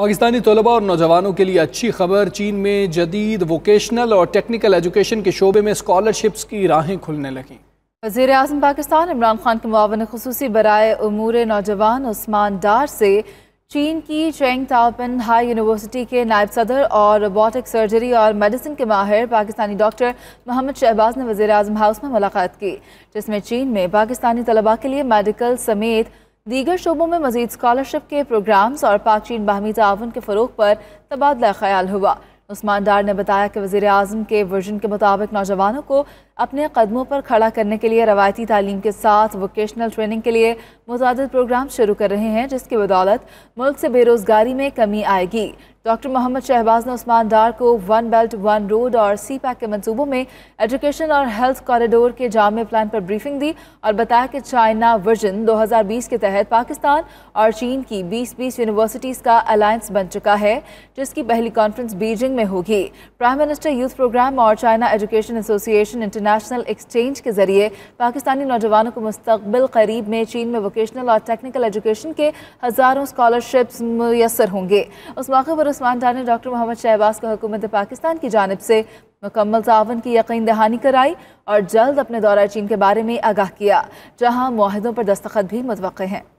पाकिस्तानी तलबा और नौजवानों के लिए अच्छी खबर चीन में जदीद वोकेशनल और टेक्निकल एजुकेशन के शोबे में स्कॉलरशिप्स की राहें खुलने लगें वजीर अजम पाकिस्तान इमरान खान के मुआवन खसूसी बरए अमूर नौजवान उस्मान डार से चीन की चेंग तापन हाई यूनिवर्सिटी के नायब सदर और रोबोटिक सर्जरी और मेडिसिन के माहिर पाकिस्तानी डॉक्टर मोहम्मद शहबाज ने वजी अजम हाउस में मुलाकात की जिसमें चीन में पाकिस्तानी तलबा के लिए मेडिकल समेत दीगर शोबों में मजीद स्कॉलरशिप के प्रोग्राम्स और पाक चीन बाहमी ताउन के फ़रोग पर तबादला ख्याल हुआ उस्मान डार ने बताया कि वज़ी अजम के वर्जन के मुताबिक नौजवानों को अपने कदमों पर खड़ा करने के लिए रवायती तालीम के साथ वोकेशनल ट्रेनिंग के लिए मुतद प्रोग्राम शुरू कर रहे हैं जिसकी बदौलत मुल्क से बेरोज़गारी में कमी आएगी डॉक्टर मोहम्मद शहबाज ने उस्मान डार को वन बेल्ट वन रोड और सी पैक के मंसूबों में एजुकेशन और हेल्थ कॉरिडोर के जामे प्लान पर ब्रीफिंग दी और बताया कि चाइना विजन 2020 के तहत पाकिस्तान और चीन की 20 बीस यूनिवर्सिटीज़ का अलायंस बन चुका है जिसकी पहली कॉन्फ्रेंस बीजिंग में होगी प्राइम मिनिस्टर यूथ प्रोग्राम और China education association international exchange के जरिए पाकिस्तानी नौजवानों को मुस्तबिल करीब में चीन में वोकेशनल और टेक्निकल एजुकेशन के हज़ारों स्कॉलरशिप्स मैसर होंगे उस मौके पर उस्मान डार ने डॉक्टर मोहम्मद शहबाज को हुकूमत पाकिस्तान की जानब से मुकम्मल तावन की यकीन दहानी कराई और जल्द अपने दौरा चीन के बारे में आगाह किया जहाँ माहदों पर दस्तखत भी मतवे हैं